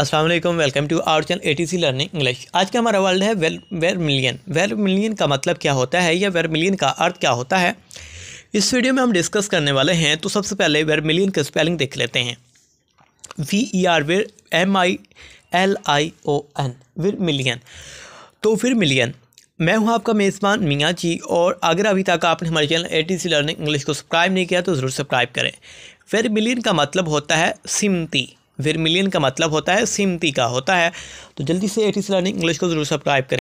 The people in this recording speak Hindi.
अस्सलाम वालेकुम welcome to our channel ATC learning English आज का हमारा वर्ल्ड है well vermilion vermilion का मतलब क्या होता है या वेर मिलियन का अर्थ क्या होता है इस वीडियो में हम डिस्कस करने वाले हैं तो सबसे पहले वेर मिलियन का स्पेलिंग देख लेते हैं V E R ver M I L I O N vermilion तो फिर मिलियन मैं हूं आपका मेज़बान मियाँ जी और अगर अभी तक आपने हमारे channel A T C learning English को सब्सक्राइब नहीं किया तो ज़रूर सब्सक्राइब करें वेर मिलियन का मतलब होता है सिमती वेरमिलियन का मतलब होता है सिमती का होता है तो जल्दी से एटी लर्निंग इंग्लिश को ज़रूर सब्सक्राइब करें